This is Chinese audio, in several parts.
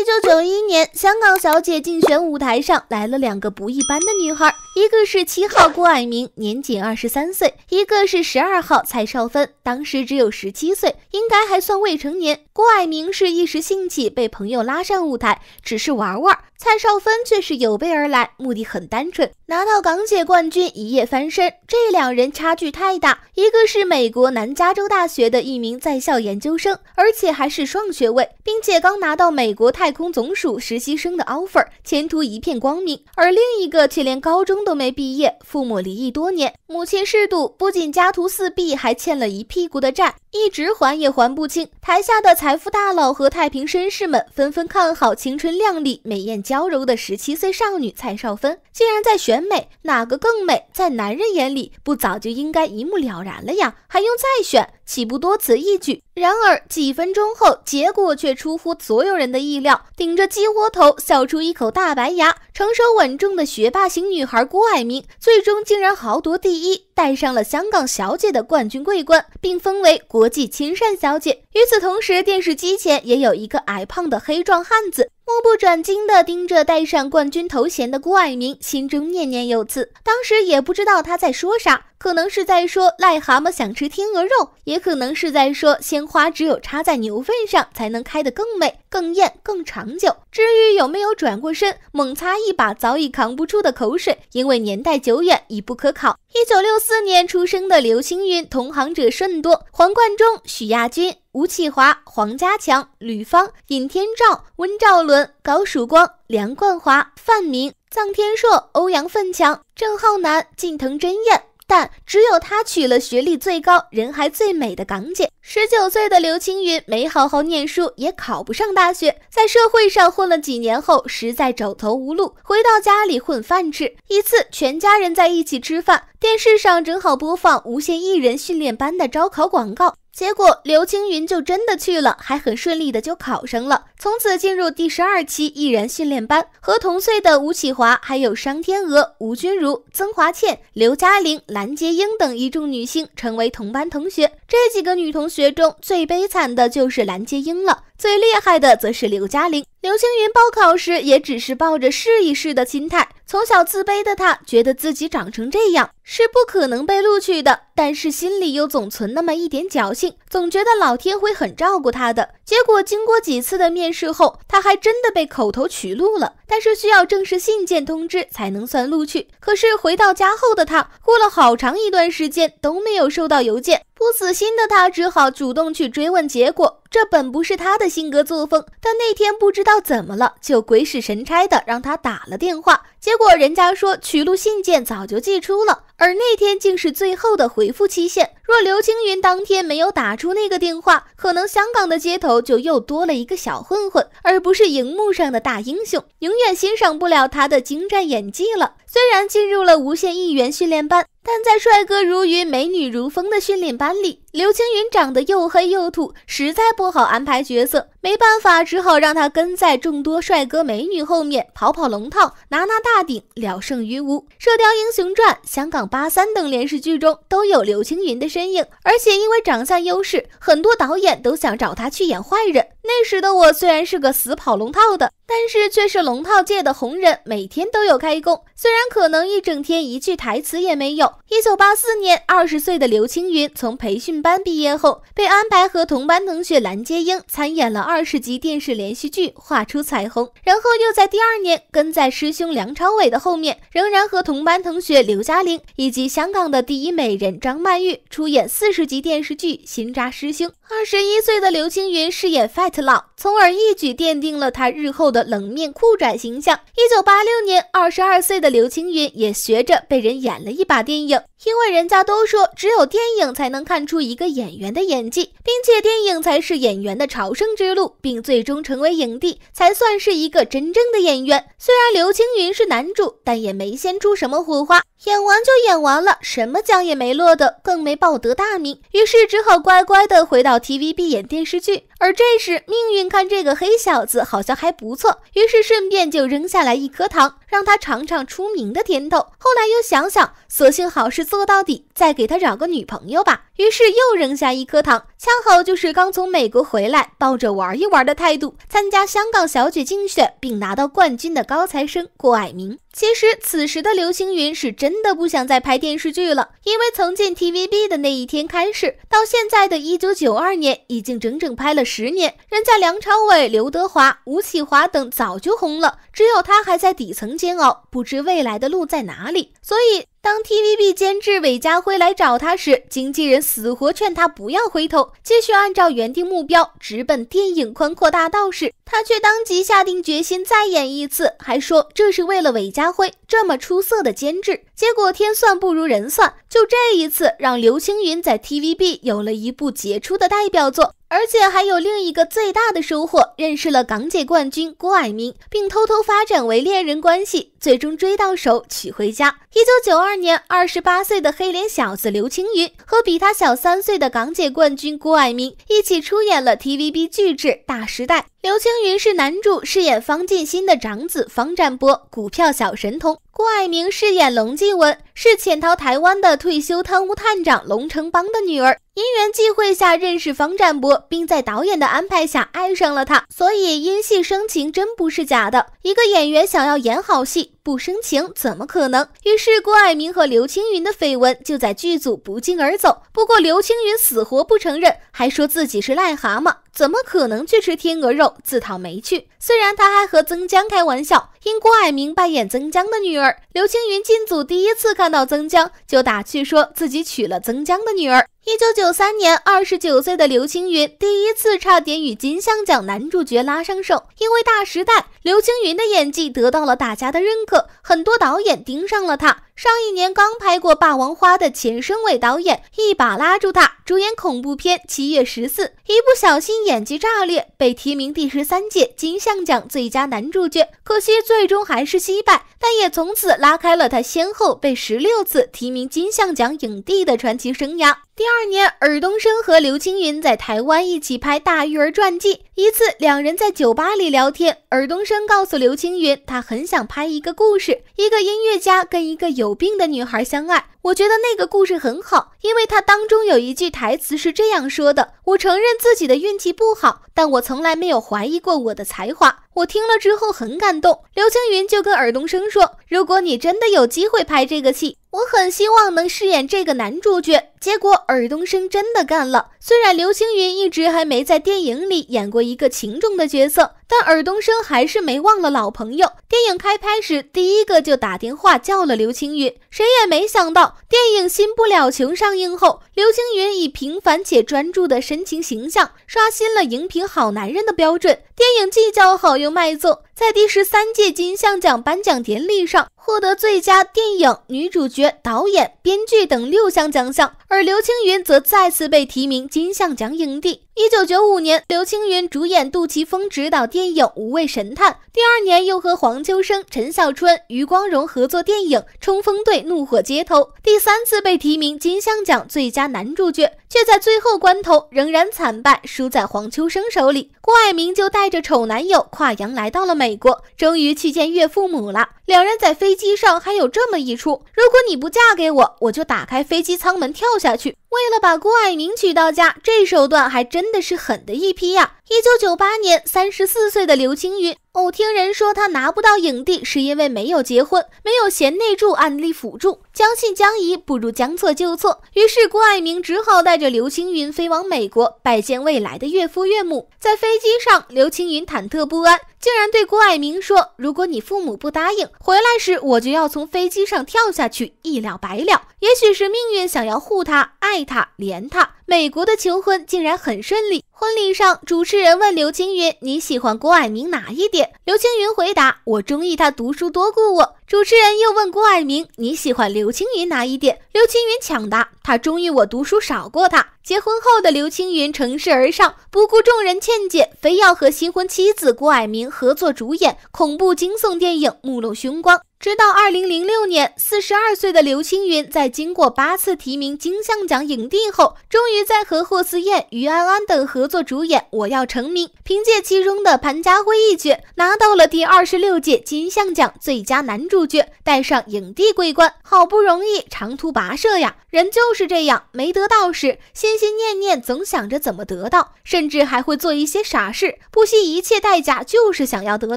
一九九一年，香港小姐竞选舞台上来了两个不一般的女孩，一个是七号郭蔼明，年仅二十三岁；一个是十二号蔡少芬，当时只有十七岁，应该还算未成年。郭蔼明是一时兴起，被朋友拉上舞台，只是玩玩。蔡少芬却是有备而来，目的很单纯，拿到港姐冠军，一夜翻身。这两人差距太大，一个是美国南加州大学的一名在校研究生，而且还是双学位，并且刚拿到美国太空总署实习生的 offer，前途一片光明。而另一个却连高中都没毕业，父母离异多年，母亲嗜赌，不仅家徒四壁，还欠了一屁股的债，一直还也还不清。台下的财富大佬和太平绅士们纷纷看好青春靓丽、美艳。娇柔的十七岁少女蔡少芬，竟然在选美，哪个更美？在男人眼里，不早就应该一目了然了呀？还用再选？岂不多此一举？然而几分钟后，结果却出乎所有人的意料。顶着鸡窝头、笑出一口大白牙、成熟稳重的学霸型女孩郭蔼明，最终竟然豪夺第一，戴上了香港小姐的冠军桂冠，并封为国际亲善小姐。与此同时，电视机前也有一个矮胖的黑壮汉子，目不转睛地盯着戴上冠军头衔的郭蔼明，心中念念有词。当时也不知道他在说啥，可能是在说“癞蛤蟆想吃天鹅肉”也。可能是在说，鲜花只有插在牛粪上，才能开得更美、更艳、更长久。至于有没有转过身，猛擦一把早已扛不住的口水，因为年代久远已不可考。一九六四年出生的刘青云，同行者甚多：黄贯中、许亚军、吴启华、黄家强、吕方、尹天照、温兆伦、高曙光、梁冠华、范明、臧天朔、欧阳奋强、郑浩南、近藤真彦。但只有他娶了学历最高、人还最美的港姐。十九岁的刘青云没好好念书，也考不上大学，在社会上混了几年后，实在走投无路，回到家里混饭吃。一次，全家人在一起吃饭，电视上正好播放《无限艺人训练班》的招考广告。结果刘青云就真的去了，还很顺利的就考上了，从此进入第十二期艺人训练班，和同岁的吴启华、还有商天娥、吴君如、曾华倩、刘嘉玲、蓝洁瑛等一众女星成为同班同学。这几个女同学中最悲惨的就是蓝洁瑛了，最厉害的则是刘嘉玲。刘青云报考时也只是抱着试一试的心态。从小自卑的他，觉得自己长成这样是不可能被录取的，但是心里又总存那么一点侥幸，总觉得老天会很照顾他的。结果，经过几次的面试后，他还真的被口头取录了，但是需要正式信件通知才能算录取。可是回到家后的他，过了好长一段时间都没有收到邮件。不死心的他只好主动去追问结果，这本不是他的性格作风，但那天不知道怎么了，就鬼使神差的让他打了电话。结果人家说取录信件早就寄出了，而那天竟是最后的回复期限。若刘青云当天没有打出那个电话，可能香港的街头就又多了一个小混混，而不是荧幕上的大英雄，永远欣赏不了他的精湛演技了。虽然进入了无线艺员训练班。但在帅哥如云、美女如风的训练班里。刘青云长得又黑又土，实在不好安排角色，没办法，只好让他跟在众多帅哥美女后面跑跑龙套，拿拿大顶，聊胜于无。《射雕英雄传》、香港八三等连续剧中都有刘青云的身影，而且因为长相优势，很多导演都想找他去演坏人。那时的我虽然是个死跑龙套的，但是却是龙套界的红人，每天都有开工，虽然可能一整天一句台词也没有。一九八四年，二十岁的刘青云从培训。班毕业后，被安排和同班同学蓝洁瑛参演了二十集电视连续剧《画出彩虹》，然后又在第二年跟在师兄梁朝伟的后面，仍然和同班同学刘嘉玲以及香港的第一美人张曼玉出演四十集电视剧《新扎师兄》。二十一岁的刘青云饰演 Fat 佬，从而一举奠定了他日后的冷面酷拽形象。一九八六年，二十二岁的刘青云也学着被人演了一把电影，因为人家都说只有电影才能看出一个演员的演技，并且电影才是演员的朝圣之路，并最终成为影帝才算是一个真正的演员。虽然刘青云是男主，但也没现出什么火花。演完就演完了，什么奖也没落的，更没报得大名，于是只好乖乖的回到 TVB 演电视剧。而这时命运看这个黑小子好像还不错，于是顺便就扔下来一颗糖，让他尝尝出名的甜头。后来又想想，索性好事做到底，再给他找个女朋友吧，于是又扔下一颗糖。恰好就是刚从美国回来，抱着玩一玩的态度参加香港小姐竞选并拿到冠军的高材生郭蔼明。其实此时的刘青云是真的不想再拍电视剧了，因为从进 TVB 的那一天开始，到现在的一九九二年，已经整整拍了十年。人家梁朝伟、刘德华、吴启华等早就红了，只有他还在底层煎熬，不知未来的路在哪里，所以。当 TVB 监制韦家辉来找他时，经纪人死活劝他不要回头，继续按照原定目标直奔电影《宽阔大道》时，他却当即下定决心再演一次，还说这是为了韦家辉这么出色的监制。结果天算不如人算，就这一次让刘青云在 TVB 有了一部杰出的代表作。而且还有另一个最大的收获，认识了港姐冠军郭蔼明，并偷偷发展为恋人关系，最终追到手，娶回家。一九九二年，二十八岁的黑脸小子刘青云和比他小三岁的港姐冠军郭蔼明一起出演了 TVB 巨制《大时代》。刘青云是男主，饰演方进新的长子方展博，股票小神童；郭蔼明饰演龙继文，是潜逃台湾的退休贪污探长龙成邦的女儿。因缘际会下认识方展博，并在导演的安排下爱上了他，所以因戏生情真不是假的。一个演员想要演好戏。不生情怎么可能？于是郭蔼明和刘青云的绯闻就在剧组不胫而走。不过刘青云死活不承认，还说自己是癞蛤蟆，怎么可能去吃天鹅肉，自讨没趣。虽然他还和曾江开玩笑，因郭蔼明扮演曾江的女儿，刘青云进组第一次看到曾江，就打趣说自己娶了曾江的女儿。一九九三年，二十九岁的刘青云第一次差点与金像奖男主角拉上手，因为《大时代》，刘青云的演技得到了大家的认可。很多导演盯上了他。上一年刚拍过《霸王花》的前生伟导演一把拉住他，主演恐怖片《七月十四》，一不小心演技炸裂，被提名第十三届金像奖最佳男主角，可惜最终还是惜败，但也从此拉开了他先后被十六次提名金像奖影帝的传奇生涯。第二年，尔冬升和刘青云在台湾一起拍《大玉儿传记》，一次两人在酒吧里聊天，尔冬升告诉刘青云，他很想拍一个故事，一个音乐家跟一个有。有病的女孩相爱。我觉得那个故事很好，因为它当中有一句台词是这样说的：“我承认自己的运气不好，但我从来没有怀疑过我的才华。”我听了之后很感动。刘青云就跟尔东升说：“如果你真的有机会拍这个戏，我很希望能饰演这个男主角。”结果尔东升真的干了。虽然刘青云一直还没在电影里演过一个情种的角色，但尔东升还是没忘了老朋友。电影开拍时，第一个就打电话叫了刘青云。谁也没想到。电影《新不了情》上映后，刘青云以平凡且专注的深情形象，刷新了荧屏好男人的标准。电影既叫好又卖座，在第十三届金像奖颁奖典礼上，获得最佳电影、女主角、导演、编剧等六项奖项，而刘青云则再次被提名金像奖影帝。一九九五年，刘青云主演杜琪峰执导电影《无畏神探》，第二年又和黄秋生、陈小春、余光荣合作电影《冲锋队怒火街头》，第三次被提名金像奖最佳男主角，却在最后关头仍然惨败，输在黄秋生手里。郭蔼明就带。这丑男友跨洋来到了美国，终于去见岳父母了。两人在飞机上还有这么一出：如果你不嫁给我，我就打开飞机舱门跳下去。为了把郭爱明娶到家，这手段还真的是狠的一批呀！一九九八年，三十四岁的刘青云，偶听人说他拿不到影帝，是因为没有结婚，没有贤内助案例辅助，将信将疑，不如将错就错。于是郭爱明只好带着刘青云飞往美国，拜见未来的岳父岳母。在飞机上，刘青云忐忑不安，竟然对郭爱明说：“如果你父母不答应，回来时我就要从飞机上跳下去，一了百了。”也许是命运想要护他爱。他连他，美国的求婚竟然很顺利。婚礼上，主持人问刘青云：“你喜欢郭蔼明哪一点？”刘青云回答：“我中意他读书多过我。”主持人又问郭蔼明：“你喜欢刘青云哪一点？”刘青云抢答：“他中意我读书少过他。”结婚后的刘青云乘势而上，不顾众人劝解，非要和新婚妻子郭蔼明合作主演恐怖惊悚电影，目露凶光。直到二零零六年，四十二岁的刘青云在经过八次提名金像奖影帝后，终于在和霍思燕、余安安等合作主演《我要成名》，凭借其中的潘家辉一角，拿到了第二十六届金像奖最佳男主角，戴上影帝桂冠。好不容易长途跋涉呀！人就是这样，没得到时心心念念，总想着怎么得到，甚至还会做一些傻事，不惜一切代价，就是想要得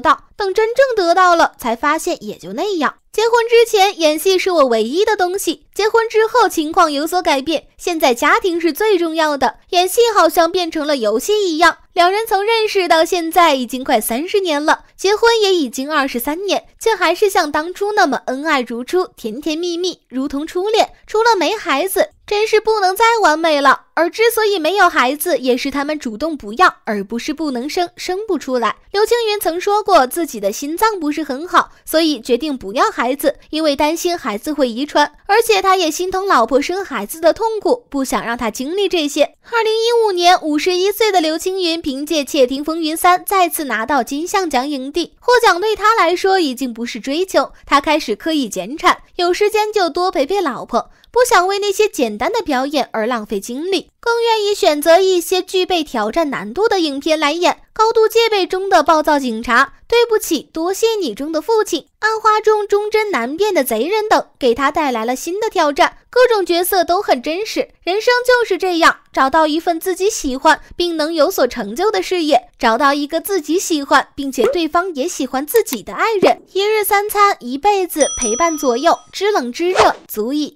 到。等真正得到了，才发现也就那样。结婚之前，演戏是我唯一的东西。结婚之后，情况有所改变。现在家庭是最重要的，演戏好像变成了游戏一样。两人从认识到现在已经快三十年了，结婚也已经二十三年，却还是像当初那么恩爱如初，甜甜蜜蜜，如同初恋。除了没孩子。真是不能再完美了。而之所以没有孩子，也是他们主动不要，而不是不能生，生不出来。刘青云曾说过，自己的心脏不是很好，所以决定不要孩子，因为担心孩子会遗传，而且他也心疼老婆生孩子的痛苦，不想让她经历这些。二零一五年，五十一岁的刘青云凭借《窃听风云三》再次拿到金像奖影帝，获奖对他来说已经不是追求，他开始刻意减产，有时间就多陪陪老婆。不想为那些简单的表演而浪费精力，更愿意选择一些具备挑战难度的影片来演。高度戒备中的暴躁警察，对不起，多谢你中的父亲，暗花中忠贞难辨的贼人等，给他带来了新的挑战。各种角色都很真实。人生就是这样，找到一份自己喜欢并能有所成就的事业，找到一个自己喜欢并且对方也喜欢自己的爱人，一日三餐，一辈子陪伴左右，知冷知热，足矣。